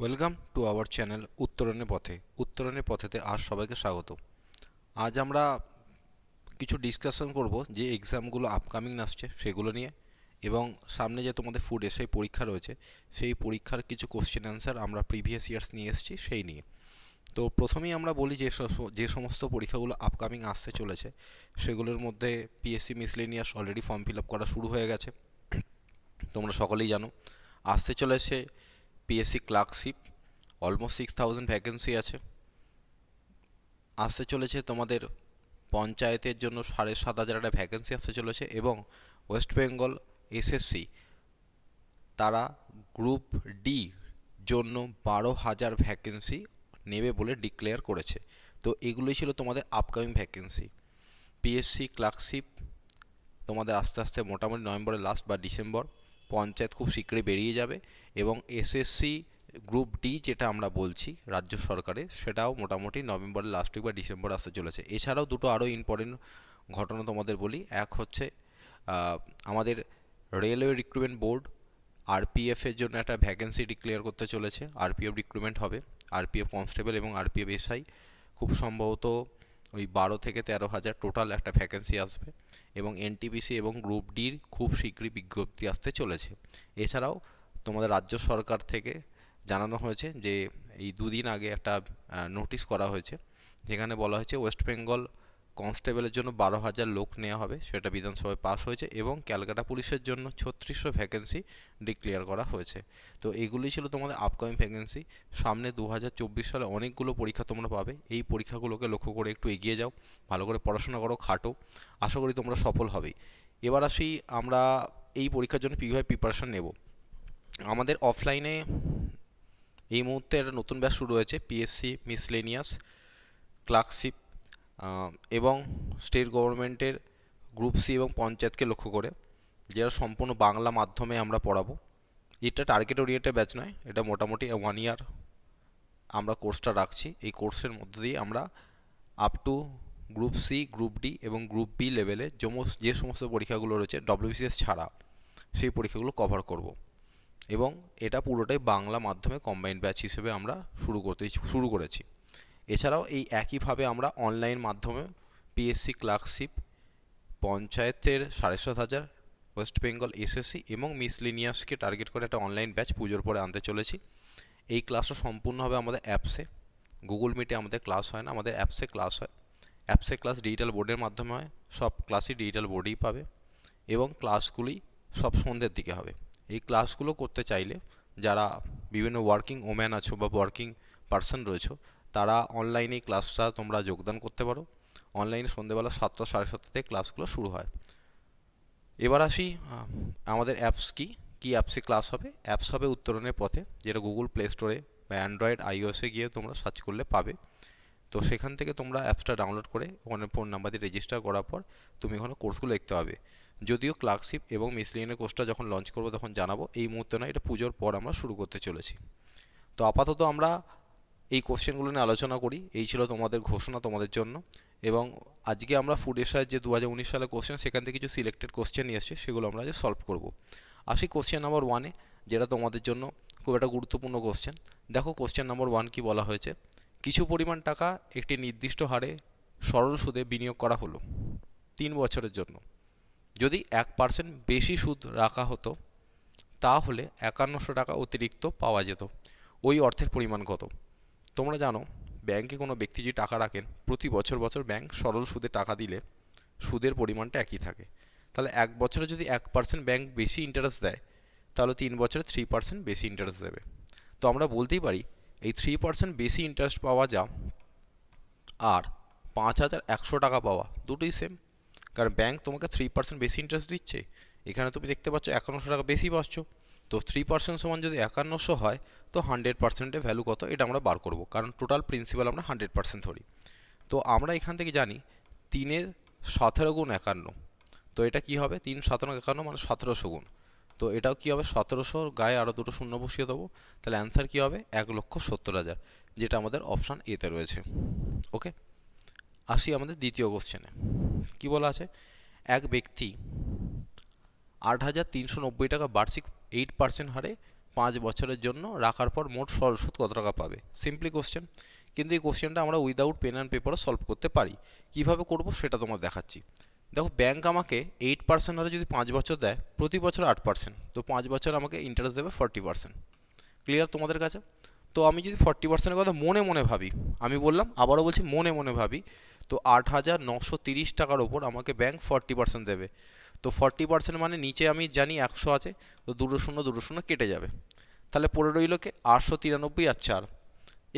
welcome to our channel উত্তরণের পথে উত্তরণের পথেতে আর সবাইকে স্বাগত আজ আমরা কিছু ডিসকাশন করব যে এক্সামগুলো আপকামিং আসছে সেগুলো নিয়ে এবং সামনে যে তোমাদের ফুড এসআই পরীক্ষা রয়েছে সেই পরীক্ষার কিছু কোশ্চেন অ্যান্সার আমরা প্রিভিয়াস ইয়ার্স নিয়ে এসেছি সেই নিয়ে তো প্রথমেই আমরা বলি যে যে সমস্ত পরীক্ষাগুলো আপকামিং আসতে চলেছে সেগুলোর মধ্যে PSC miscellaneous already form fill up করা শুরু হয়ে গেছে তোমরা সকলেই জানো আসতে চলেছে PSC clerkship almost six thousand vacancy আছে আসতে চলেছে তোমাদের পঞ্চায়েতের জন্য সাড়ে সাত হাজার একটা ভ্যাকেন্সি আসতে চলেছে এবং ওয়েস্ট বেঙ্গল এসএসসি তারা গ্রুপ ডি জন্য বারো হাজার ভ্যাকেন্সি নেবে বলে ডিক্লেয়ার করেছে তো এগুলোই ছিল তোমাদের আপকামিং ভ্যাকেন্সি পিএসসি ক্লার্কশিপ তোমাদের আস্তে আস্তে মোটামুটি নভেম্বরের লাস্ট বা ডিসেম্বর পঞ্চায়েত খুব শীঘ্রই বেরিয়ে যাবে এবং এসএসসি গ্রুপ ডি যেটা আমরা বলছি রাজ্য সরকারের সেটাও মোটামুটি নভেম্বরের লাস্ট উইক বা ডিসেম্বর আসতে চলেছে এছাড়াও দুটো আরও ইম্পর্টেন্ট ঘটনা তোমাদের বলি এক হচ্ছে আমাদের রেলওয়ে রিক্রুটমেন্ট বোর্ড আরপিএফের জন্য একটা ভ্যাকেন্সি ডিক্লেয়ার করতে চলেছে আরপিএফ রিক্রুটমেন্ট হবে আরপিএফ কনস্টেবল এবং আরপিএফ এসআই খুব সম্ভবত ওই বারো থেকে তেরো হাজার টোটাল একটা ভ্যাকেন্সি আসবে এবং এনটিপিসি এবং গ্রুপ ডির খুব শীঘ্রই বিজ্ঞপ্তি আসতে চলেছে এছাড়াও তোমাদের রাজ্য সরকার থেকে জানানো হয়েছে যে এই দুদিন আগে একটা নোটিশ করা হয়েছে যেখানে বলা হয়েছে ওয়েস্ট বেঙ্গল কনস্টেবলের জন্য বারো হাজার লোক নেওয়া হবে সেটা বিধানসভায় পাশ হয়েছে এবং ক্যালকাটা পুলিশের জন্য ছত্রিশশো ভ্যাকেন্সি ডিক্লেয়ার করা হয়েছে তো এগুলি ছিল তোমাদের আপকামিং ভ্যাকেন্সি সামনে দু সালে অনেকগুলো পরীক্ষা তোমরা পাবে এই পরীক্ষাগুলোকে লক্ষ্য করে একটু এগিয়ে যাও ভালো করে পড়াশোনা করো খাটো আশা করি তোমরা সফল হবেই এবার আসি আমরা এই পরীক্ষার জন্য কীভাবে প্রিপারেশন নেব আমাদের অফলাইনে এই মুহূর্তে একটা নতুন ব্যাচ শুরু হয়েছে পিএসসি মিসলেনিয়াস ক্লার্কশিপ এবং স্টেট গভর্নমেন্টের গ্রুপ সি এবং পঞ্চায়েতকে লক্ষ্য করে যেটা সম্পূর্ণ বাংলা মাধ্যমে আমরা পড়াবো এটা টার্গেট ওরিয়েন্টেড ব্যাচ নয় এটা মোটামুটি ওয়ান ইয়ার আমরা কোর্সটা রাখছি এই কোর্সের মধ্য দিয়ে আমরা up to group C group D এবং গ্রুপ বি লেভেলে যে সমস্ত পরীক্ষাগুলো রয়েছে ডব্লিউবিসিএস ছাড়া সেই পরীক্ষাগুলো কভার করব এবং এটা পুরোটাই বাংলা মাধ্যমে কম্বাইন্ড ব্যাচ হিসেবে আমরা শুরু করতে শুরু করেছি এছাড়াও এই একইভাবে আমরা অনলাইন মাধ্যমে পিএসসি ক্লার্কশিপ পঞ্চায়েতের সাড়ে সাত হাজার ওয়েস্ট বেঙ্গল এসএসসি এবং মিসলিনিয়াসকে টার্গেট করে একটা অনলাইন ব্যাচ পুজোর পরে আনতে চলেছি এই ক্লাসও সম্পূর্ণ হবে আমাদের অ্যাপসে গুগল মিটে আমাদের ক্লাস হয় না আমাদের অ্যাপসে ক্লাস হয় অ্যাপসে ক্লাস ডিজিটাল বোর্ডের মাধ্যমে হয় সব ক্লাসই ডিজিটাল বোর্ডেই পাবে এবং ক্লাসগুলি সব সন্ধ্যের দিকে হবে এই ক্লাসগুলো করতে চাইলে যারা বিভিন্ন ওয়ার্কিং ওম্যান আছো বা ওয়ার্কিং পার্সন রয়েছো তারা অনলাইনে ক্লাসটা তোমরা যোগদান করতে পারো অনলাইনে সন্ধেবেলা সাতটা সাড়ে সাতটাতে ক্লাসগুলো শুরু হয় এবার আসি আমাদের অ্যাপস কি কি অ্যাপসে ক্লাস হবে অ্যাপস হবে উত্তরণের পথে যেটা গুগল প্লে স্টোরে বা অ্যান্ড্রয়েড আইওএসে গিয়ে তোমরা সার্চ করলে পাবে তো সেখান থেকে তোমরা অ্যাপসটা ডাউনলোড করে ওখানে ফোন নাম্বার দিয়ে রেজিস্টার করার পর তুমি ওখানে কোর্সগুলো দেখতে পাবে যদিও ক্লার্কশিপ এবং মিসলিনের কোর্সটা যখন লঞ্চ করবো তখন জানাবো এই মুহূর্তে না এটা পুজোর পর আমরা শুরু করতে চলেছি তো আপাতত আমরা এই কোশ্চেনগুলো নিয়ে আলোচনা করি এই ছিল তোমাদের ঘোষণা তোমাদের জন্য এবং আজকে আমরা ফুড এসার যে দু হাজার উনিশ সালে কোশ্চেন সেখান থেকে কিছু সিলেক্টেড কোশ্চেন এসছে সেগুলো আমরা আজ সলভ করব আসি কোশ্চেন নাম্বার ওয়ানে যেটা তোমাদের জন্য খুব একটা গুরুত্বপূর্ণ কোশ্চেন দেখো কোশ্চেন নাম্বার ওয়ান কি বলা হয়েছে কিছু পরিমাণ টাকা একটি নির্দিষ্ট হারে সরল সুদে বিনিয়োগ করা হলো তিন বছরের জন্য যদি এক পার্সেন্ট বেশি সুদ রাখা হতো তাহলে একান্নশো টাকা অতিরিক্ত পাওয়া যেত ওই অর্থের পরিমাণ কত তোমরা জানো ব্যাংকে কোনো ব্যক্তি যদি টাকা রাখেন প্রতি বছর বছর ব্যাংক সরল সুদে টাকা দিলে সুদের পরিমাণটা একই থাকে তাহলে এক বছরে যদি এক পার্সেন্ট ব্যাংক বেশি ইন্টারেস্ট দেয় তাহলে তিন বছরে থ্রি পার্সেন্ট বেশি ইন্টারেস্ট দেবে তো আমরা বলতেই পারি এই থ্রি পার্সেন্ট বেশি ইন্টারেস্ট পাওয়া যা আর পাঁচ হাজার একশো টাকা পাওয়া দুটোই সেম কারণ ব্যাংক তোমাকে থ্রি পার্সেন্ট বেশি ইন্টারেস্ট দিচ্ছে এখানে তুমি দেখতে পাচ্ছ একান্নশো টাকা বেশি পাচ্ছ তো থ্রি পার্সেন্ট সমান যদি একান্নশো হয় তো হান্ড্রেড পার্সেন্টের ভ্যালু কত এটা আমরা বার করব কারণ টোটাল প্রিন্সিপাল আমরা হান্ড্রেড পার্সেন্ট ধরি তো আমরা এখান থেকে জানি তিনের সতেরো গুণ একান্ন তো এটা কি হবে তিন সতেরো একান্ন মানে সতেরোশো গুণ তো এটাও কি হবে সতেরোশো গায়ে আরও দুটো শূন্য বসিয়ে দেবো তাহলে অ্যান্সার কি হবে এক লক্ষ সত্তর হাজার যেটা আমাদের অপশান এতে রয়েছে ওকে আসি আমাদের দ্বিতীয় কোশ্চেনে কি বলা আছে এক ব্যক্তি আট হাজার তিনশো নব্বই টাকা বার্ষিক এইট পার্সেন্ট হারে পাঁচ বছরের জন্য রাখার পর মোট সরল সুদ কত টাকা পাবে সিম্পলি কোশ্চেন কিন্তু এই কোশ্চেনটা আমরা উইদাউট পেন অ্যান্ড পেপারও সলভ করতে পারি কিভাবে করব সেটা তোমার দেখাচ্ছি দেখো ব্যাংক আমাকে এইট পার্সেন্ট হারে যদি পাঁচ বছর দেয় প্রতি বছর আট পার্সেন্ট তো পাঁচ বছর আমাকে ইন্টারেস্ট দেবে ফর্টি পার্সেন্ট ক্লিয়ার তোমাদের কাছে তো আমি যদি ফর্টি পার্সেন্টের কথা মনে মনে ভাবি আমি বললাম আবারও বলছি মনে মনে ভাবি তো আট হাজার নশো তিরিশ টাকার ওপর আমাকে ব্যাংক ফর্টি পার্সেন্ট দেবে তো ফর্টি পার্সেন্ট মানে নিচে আমি জানি একশো আছে তো দুটো শূন্য দুটো শূন্য কেটে যাবে তাহলে পড়ে রইলকে আটশো তিরানব্বই আর চার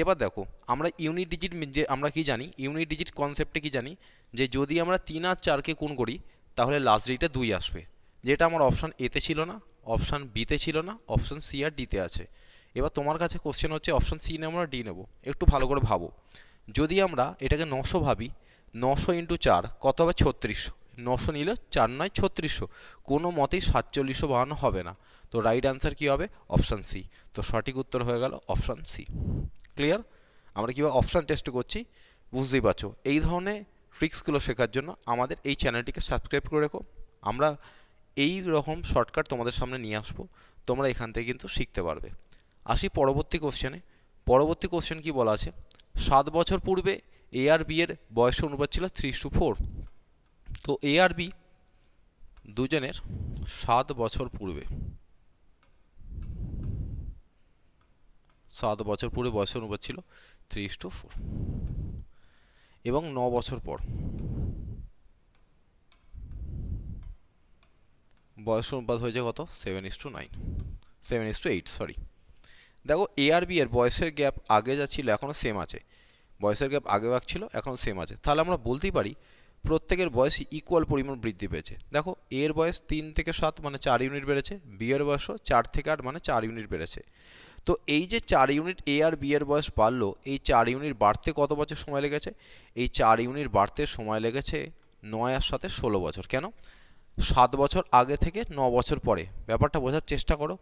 এবার দেখো আমরা ইউনিট ডিজিট আমরা কি জানি ইউনিট ডিজিট কনসেপ্টে কি জানি যে যদি আমরা তিন আর চারকে কোন করি তাহলে লাস্ট ডেটে দুই আসবে যেটা আমার অপশান এতে ছিল না অপশান বিতে ছিল না অপশান সি আর ডিতে আছে এবার তোমার কাছে কোশ্চেন হচ্ছে অপশান সি নেব আমরা ডি নেব একটু ভালো করে ভাবো যদি আমরা এটাকে নশো ভাবি নশো ইন্টু চার কত হবে ছত্রিশশো নশো নিলে চার নয় ছত্রিশশো কোনো মতেই সাতচল্লিশশো বাহান্ন হবে না তো রাইট অ্যান্সার কী হবে অপশান সি তো সঠিক উত্তর হয়ে গেল অপশান সি ক্লিয়ার আমরা কীভাবে অপশান টেস্ট করছি বুঝতেই পারছো এই ধরনের ট্রিক্সগুলো শেখার জন্য আমাদের এই চ্যানেলটিকে সাবস্ক্রাইব করে রেখো আমরা এই রকম শর্টকাট তোমাদের সামনে নিয়ে আসবো তোমরা এখান থেকে কিন্তু শিখতে পারবে আসি পরবর্তী কোশ্চেনে পরবর্তী কোশ্চেন কি বলা আছে সাত বছর পূর্বে এ আর বি এর বয়স অনুপাত ছিল থ্রি টু ফোর তো এ আর বি দুজনের সাত বছর পূর্বে সাত বছর পূর্বে বয়সের অনুপাত ছিল থ্রি টু ফোর এবং ন বছর পর বয়স অনুপাত হয়েছে কত seven is two nine seven is two eight sorry দেখো এ আর বি এর বয়সের গ্যাপ আগে যা ছিল এখনও সেম আছে বয়সের গ্যাপ আগে ভাগ ছিল এখন সেম আছে তাহলে আমরা বলতেই পারি প্রত্যেকের বয়স ইকুয়াল পরিমাণ বৃদ্ধি পেয়েছে দেখো এর বয়স তিন থেকে সাত মানে চার ইউনিট বেড়েছে বি এর বয়সও চার থেকে আট মানে চার ইউনিট বেড়েছে তো এই যে চার ইউনিট এ আর বি এর বয়স বাড়লো এই চার ইউনিট বাড়তে কত বছর সময় লেগেছে এই চার ইউনিট বাড়তে সময় লেগেছে নয় আর সাথে ষোলো বছর কেন সাত বছর আগে থেকে ন বছর পরে ব্যাপারটা বোঝার চেষ্টা করো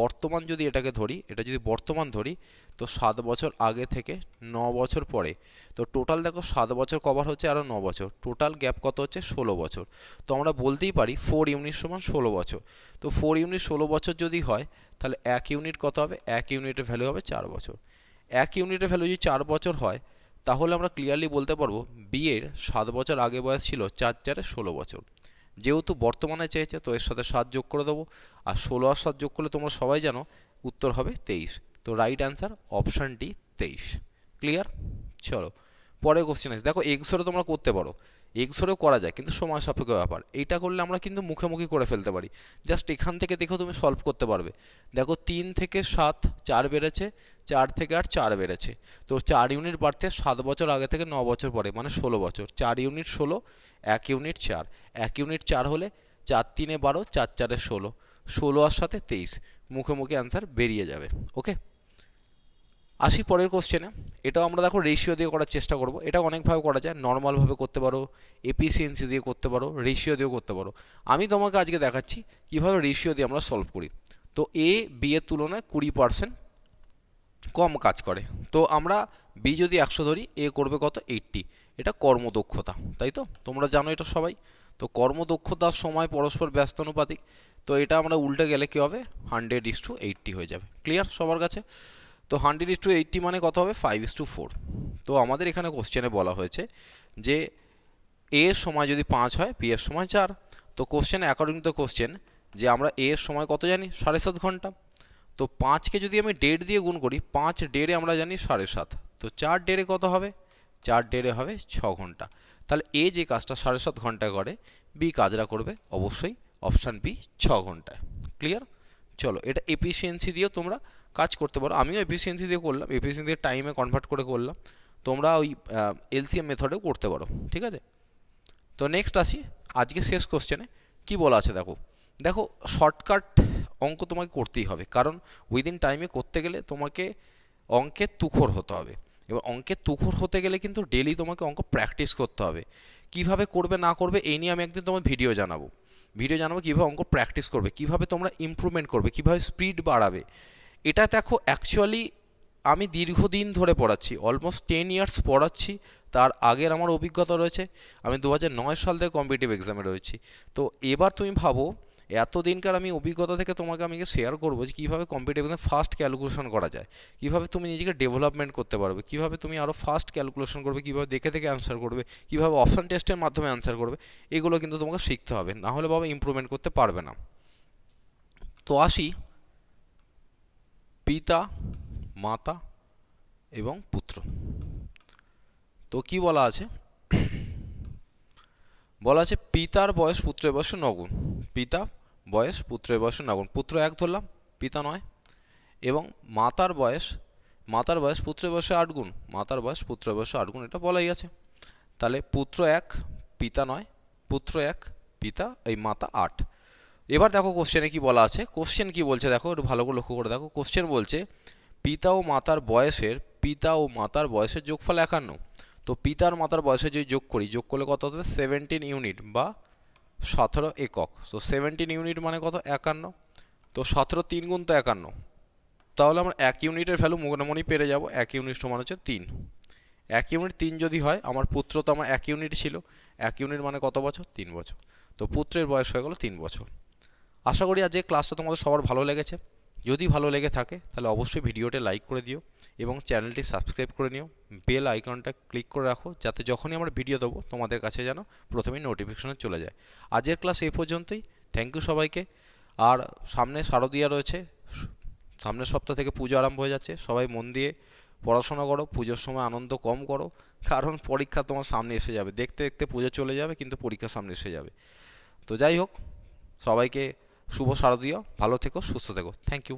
বর্তমান যদি এটাকে ধরি এটা যদি বর্তমান ধরি তো সাত বছর আগে থেকে ন বছর পরে তো টোটাল দেখো সাত বছর কভার হচ্ছে আরও ন বছর টোটাল গ্যাপ কত হচ্ছে ষোলো বছর তো আমরা বলতেই পারি ফোর ইউনিট সমান ষোলো বছর তো ফোর ইউনিট ষোলো বছর যদি হয় তাহলে এক ইউনিট কত হবে এক ইউনিটের ভ্যালু হবে চার বছর এক ইউনিটের ভ্যালু যদি চার বছর হয় তাহলে আমরা ক্লিয়ারলি বলতে পারবো বিয়ের সাত বছর আগে বয়স ছিল চার চারে ষোলো বছর যেহেতু বর্তমানে চেয়েছে তো এর সাথে সাত যোগ করে দেবো আর ষোলো আর সাত যোগ করলে তোমরা সবাই জানো উত্তর হবে তেইশ তো রাইট অ্যান্সার অপশানটি তেইশ ক্লিয়ার চলো পরে কোশ্চেন আছে দেখো এক্সরে তোমরা করতে পারো এক্স করা যায় কিন্তু সময় সাপেক্ষ ব্যাপার এইটা করলে আমরা কিন্তু মুখোমুখি করে ফেলতে পারি জাস্ট এখান থেকে দেখো তুমি সলভ করতে পারবে দেখো তিন থেকে সাত চার বেড়েছে চার থেকে আর চার বেড়েছে তো চার ইউনিট বাড়তে সাত বছর আগে থেকে ন বছর পরে মানে ষোলো বছর চার ইউনিট ষোলো এক ইউনিট চার এক ইউনিট চার হলে চার তিনে বারো চার চারে ষোলো ষোলো আর সাথে তেইশ মুখে মুখে অ্যান্সার বেরিয়ে যাবে ওকে আসি পরের কোশ্চেনে এটাও আমরা দেখো রেশিও দিয়ে করার চেষ্টা করব এটা অনেকভাবে করা যায় নর্মালভাবে করতে পারো এপিসিএনসি দিয়ে করতে পারো রেশিও দিয়েও করতে পারো আমি তোমাকে আজকে দেখাচ্ছি কীভাবে রেশিও দিয়ে আমরা সলভ করি তো এ বি এর তুলনায় কুড়ি পার্সেন্ট কম কাজ করে তো আমরা বি যদি একশো ধরি এ করবে কত এইটটি এটা কর্মদক্ষতা তাই তো তোমরা জানো এটা সবাই তো কর্মদক্ষতার সময় পরস্পর ব্যস্তানুপাতিক তো এটা আমরা উল্টে গেলে কী হবে হান্ড্রেড ইস টু এইটটি হয়ে যাবে ক্লিয়ার সবার কাছে তো হান্ড্রেড ইস টু এইটটি মানে কত হবে ফাইভ ইস টু ফোর তো আমাদের এখানে কোশ্চেনে বলা হয়েছে যে এ এর সময় যদি পাঁচ হয় পি এর সময় চার তো কোশ্চেন অ্যাকর্ডিং টু কোশ্চেন যে আমরা এ এর সময় কত জানি সাড়ে সাত ঘন্টা তো পাঁচকে যদি আমি ডেড দিয়ে গুণ করি পাঁচ ডেড়ে আমরা জানি সাড়ে সাত তো চার ডেড়ে কত হবে চার ডেড়ে হবে ছ ঘন্টা তাহলে এ যে কাজটা সাড়ে সাত ঘন্টা করে বি কাজটা করবে অবশ্যই অপশান বি ছ ঘন্টায় ক্লিয়ার চলো এটা এফিসিয়েন্সি দিয়েও তোমরা কাজ করতে পারো আমিও এফিসিয়েন্সি দিয়ে করলাম এফিসিয়েন্সি দিয়ে টাইমে কনভার্ট করে করলাম তোমরা ওই এলসিএম মেথডেও করতে পারো ঠিক আছে তো নেক্সট আসি আজকে শেষ কোশ্চেনে কি বলা আছে দেখো দেখো শর্টকাট অঙ্ক তোমাকে করতেই হবে কারণ উইদিন টাইমে করতে গেলে তোমাকে অঙ্কে তুখর হতে হবে এবার অঙ্কে তুখর হতে গেলে কিন্তু ডেলি তোমাকে অঙ্ক প্র্যাকটিস করতে হবে কিভাবে করবে না করবে এই নিয়ে আমি একদিন তোমার ভিডিও জানাবো ভিডিও জানাবো কীভাবে অঙ্ক প্র্যাকটিস করবে কিভাবে তোমরা ইম্প্রুভমেন্ট করবে কিভাবে স্পিড বাড়াবে এটা দেখো অ্যাকচুয়ালি আমি দীর্ঘদিন ধরে পড়াচ্ছি অলমোস্ট টেন ইয়ার্স পড়াচ্ছি তার আগের আমার অভিজ্ঞতা রয়েছে আমি দু সাল থেকে কম্পিটিটিভ এক্সামে রয়েছি তো এবার তুমি ভাবো এতদিনকার আমি অভিজ্ঞতা থেকে তোমাকে আমি শেয়ার করবো যে কীভাবে কম্পিটিভে ফার্স্ট ক্যালকুলেশন করা যায় কীভাবে তুমি নিজেকে ডেভেলপমেন্ট করতে পারবে কীভাবে তুমি আরও ফার্স্ট ক্যালকুলেশন করবে কীভাবে দেখে দেখে অ্যান্সার করবে কীভাবে অপশান টেস্টের মাধ্যমে অ্যান্সার করবে এগুলো কিন্তু তোমাকে শিখতে হবে না হলে বাবা ইম্প্রুভমেন্ট করতে পারবে না তো আসি পিতা মাতা এবং পুত্র তো কি বলা আছে বলা আছে পিতার বয়স পুত্রের বয়স নগুণ পিতা বয়স পুত্রের বয়সে নগুণ পুত্র এক ধরলাম পিতা নয় এবং মাতার বয়স মাতার বয়স পুত্রের বয়সে আট গুণ মাতার বয়স পুত্রের বয়সে আট গুণ এটা বলাই আছে তাহলে পুত্র এক পিতা নয় পুত্র এক পিতা এই মাতা আট এবার দেখো কোশ্চেনে কি বলা আছে কোশ্চেন কি বলছে দেখো একটু ভালো করে লক্ষ্য করে দেখো কোশ্চেন বলছে পিতা ও মাতার বয়সের পিতা ও মাতার বয়সের যোগফল একান্ন তো পিতার মাতার বয়সে যদি যোগ করি যোগ করলে কত হবে সেভেন্টিন ইউনিট বা সতেরো একক সো সেভেন্টিন ইউনিট মানে কত একান্ন তো সতেরো তিন গুণ তো একান্ন তাহলে আমরা এক ইউনিটের ভ্যালু মোটামুটি পেরে যাব এক ইউনিট সমান হচ্ছে তিন এক ইউনিট তিন যদি হয় আমার পুত্র তো আমার এক ইউনিট ছিল এক ইউনিট মানে কত বছর তিন বছর তো পুত্রের বয়স হয়ে গেলো তিন বছর আশা করি আজ যে ক্লাসটা তোমাদের সবার ভালো লেগেছে যদি ভালো লেগে থাকে তাহলে অবশ্যই ভিডিওটি লাইক করে দিও এবং চ্যানেলটি সাবস্ক্রাইব করে নিও বেল আইকনটা ক্লিক করে রাখো যাতে যখনই আমরা ভিডিও দেবো তোমাদের কাছে যেন প্রথমেই নোটিফিকেশনে চলে যায় আজের ক্লাস এই পর্যন্তই থ্যাংক ইউ সবাইকে আর সামনে শারদিয়া রয়েছে সামনের সপ্তাহ থেকে পুজো আরম্ভ হয়ে যাচ্ছে সবাই মন দিয়ে পড়াশোনা করো পুজোর সময় আনন্দ কম করো কারণ পরীক্ষা তোমার সামনে এসে যাবে দেখতে দেখতে পুজো চলে যাবে কিন্তু পরীক্ষা সামনে এসে যাবে তো যাই হোক সবাইকে শুভ শারদীয় ভালো থেকো সুস্থ থেকো থ্যাংক ইউ